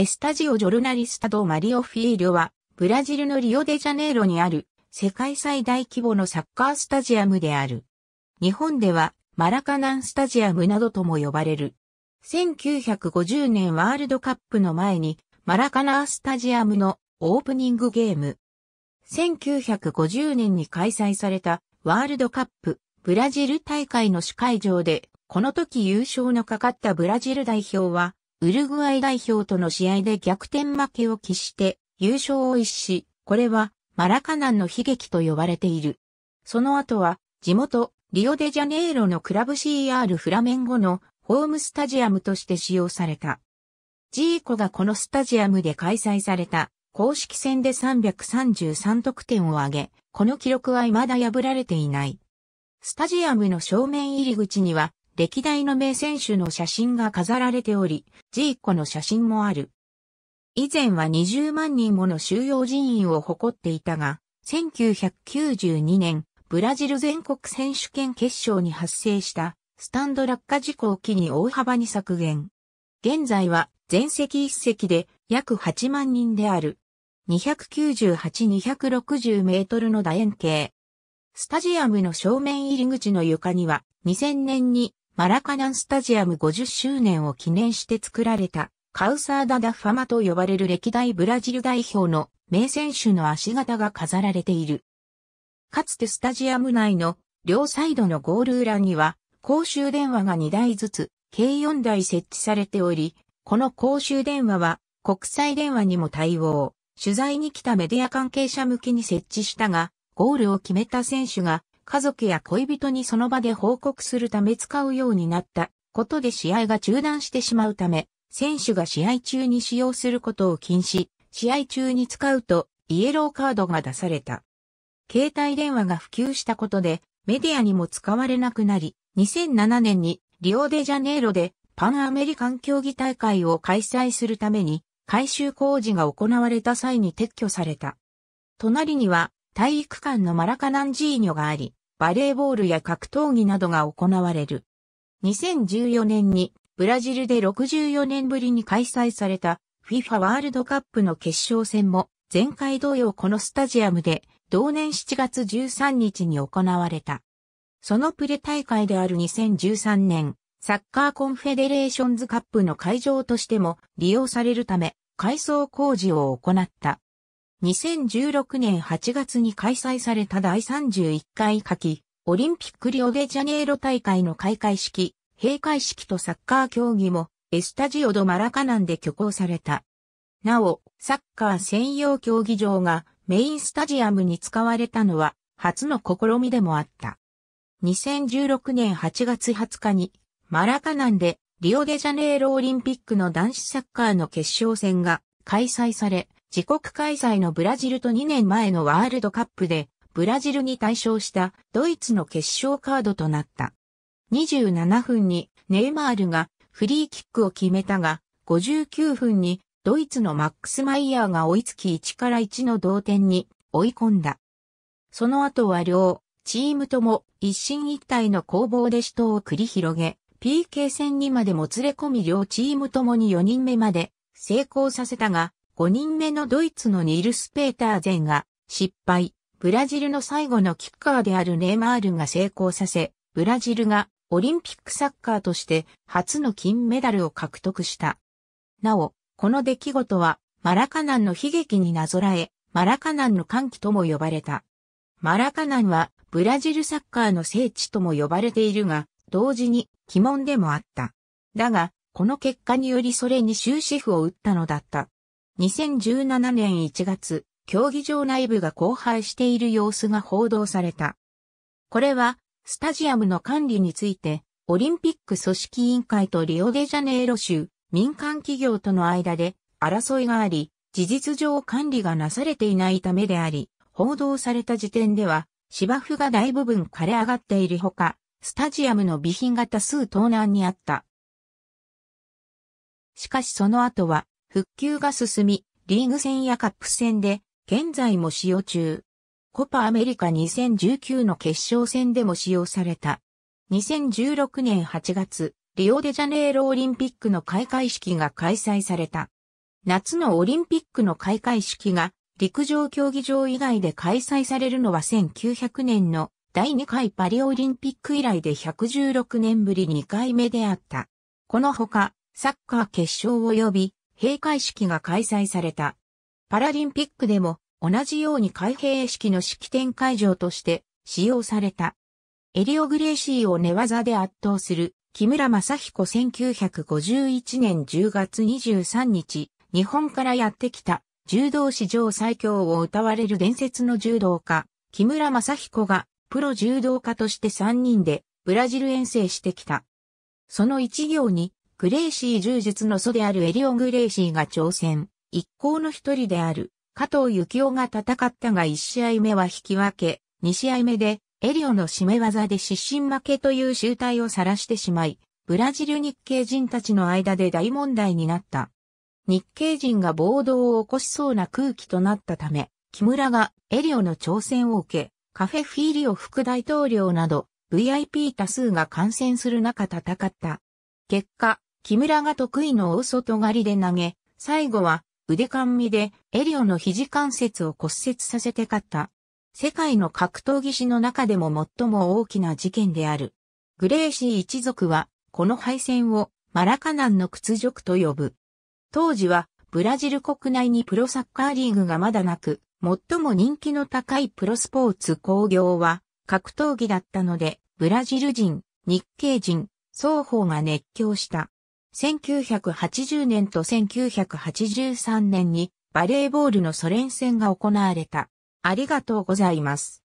エスタジオ・ジョルナリスタド・マリオ・フィーリョは、ブラジルのリオデジャネイロにある、世界最大規模のサッカースタジアムである。日本では、マラカナンスタジアムなどとも呼ばれる。1950年ワールドカップの前に、マラカナースタジアムのオープニングゲーム。1950年に開催されたワールドカップブラジル大会の主会場で、この時優勝のかかったブラジル代表はウルグアイ代表との試合で逆転負けを喫して優勝を一し、これはマラカナンの悲劇と呼ばれている。その後は地元リオデジャネイロのクラブ CR フラメンゴのホームスタジアムとして使用された。ジーコがこのスタジアムで開催された公式戦で333得点を挙げ、この記録は未だ破られていない。スタジアムの正面入り口には歴代の名選手の写真が飾られており、ジーコの写真もある。以前は20万人もの収容人員を誇っていたが、1992年、ブラジル全国選手権決勝に発生したスタンド落下事故を機に大幅に削減。現在は全席一席で約8万人である。298-260メートルの楕円形。スタジアムの正面入り口の床には2000年にマラカナンスタジアム50周年を記念して作られたカウサーダ・ダ・ファマと呼ばれる歴代ブラジル代表の名選手の足型が飾られている。かつてスタジアム内の両サイドのゴール裏には公衆電話が2台ずつ計4台設置されており、この公衆電話は国際電話にも対応。取材に来たメディア関係者向きに設置したが、ゴールを決めた選手が家族や恋人にその場で報告するため使うようになったことで試合が中断してしまうため、選手が試合中に使用することを禁止、試合中に使うとイエローカードが出された。携帯電話が普及したことでメディアにも使われなくなり、2007年にリオデジャネイロでパンアメリカン競技大会を開催するために改修工事が行われた際に撤去された。隣には体育館のマラカナンジーニョがあり、バレーボールや格闘技などが行われる。2014年にブラジルで64年ぶりに開催された FIFA ワールドカップの決勝戦も前回同様このスタジアムで同年7月13日に行われた。そのプレ大会である2013年サッカーコンフェデレーションズカップの会場としても利用されるため改装工事を行った。2016年8月に開催された第31回夏季オリンピックリオデジャネイロ大会の開会式、閉会式とサッカー競技もエスタジオドマラカナンで挙行された。なお、サッカー専用競技場がメインスタジアムに使われたのは初の試みでもあった。2016年8月20日にマラカナンでリオデジャネイロオリンピックの男子サッカーの決勝戦が開催され、自国開催のブラジルと2年前のワールドカップでブラジルに対勝したドイツの決勝カードとなった。27分にネイマールがフリーキックを決めたが、59分にドイツのマックス・マイヤーが追いつき1から1の同点に追い込んだ。その後は両チームとも一進一退の攻防で死闘を繰り広げ、PK 戦にまでもつれ込み両チームともに4人目まで成功させたが、5人目のドイツのニールス・ペーターゼンが失敗、ブラジルの最後のキッカーであるネイマールが成功させ、ブラジルがオリンピックサッカーとして初の金メダルを獲得した。なお、この出来事はマラカナンの悲劇になぞらえ、マラカナンの歓喜とも呼ばれた。マラカナンはブラジルサッカーの聖地とも呼ばれているが、同時に鬼門でもあった。だが、この結果によりそれに終止符を打ったのだった。2017年1月、競技場内部が荒廃している様子が報道された。これは、スタジアムの管理について、オリンピック組織委員会とリオデジャネイロ州民間企業との間で争いがあり、事実上管理がなされていないためであり、報道された時点では芝生が大部分枯れ上がっているほか、スタジアムの備品が多数盗難にあった。しかしその後は復旧が進み、リーグ戦やカップ戦で、現在も使用中。コパアメリカ2019の決勝戦でも使用された。2016年8月、リオデジャネイロオリンピックの開会式が開催された。夏のオリンピックの開会式が陸上競技場以外で開催されるのは1900年の第2回パリオリンピック以来で116年ぶり2回目であった。このほか、サッカー決勝及び閉会式が開催された。パラリンピックでも同じように開閉式の式典会場として使用された。エリオ・グレーシーを寝技で圧倒する木村正彦1951年10月23日、日本からやってきた柔道史上最強を歌われる伝説の柔道家、木村正彦がプロ柔道家として3人でブラジル遠征してきた。その一行にグレイシー柔術の祖であるエリオン・グレイシーが挑戦。一行の一人である加藤幸雄が戦ったが一試合目は引き分け、二試合目でエリオの締め技で失神負けという集体を晒してしまい、ブラジル日系人たちの間で大問題になった。日系人が暴動を起こしそうな空気となったため、木村がエリオの挑戦を受け、カフェフィーリオ副大統領など VIP 多数が感染する中戦った。結果、木村が得意の大外刈りで投げ、最後は腕間みでエリオの肘関節を骨折させて勝った。世界の格闘技師の中でも最も大きな事件である。グレーシー一族は、この敗戦をマラカナンの屈辱と呼ぶ。当時は、ブラジル国内にプロサッカーリーグがまだなく、最も人気の高いプロスポーツ工業は格闘技だったので、ブラジル人、日系人、双方が熱狂した。1980年と1983年にバレーボールのソ連戦が行われた。ありがとうございます。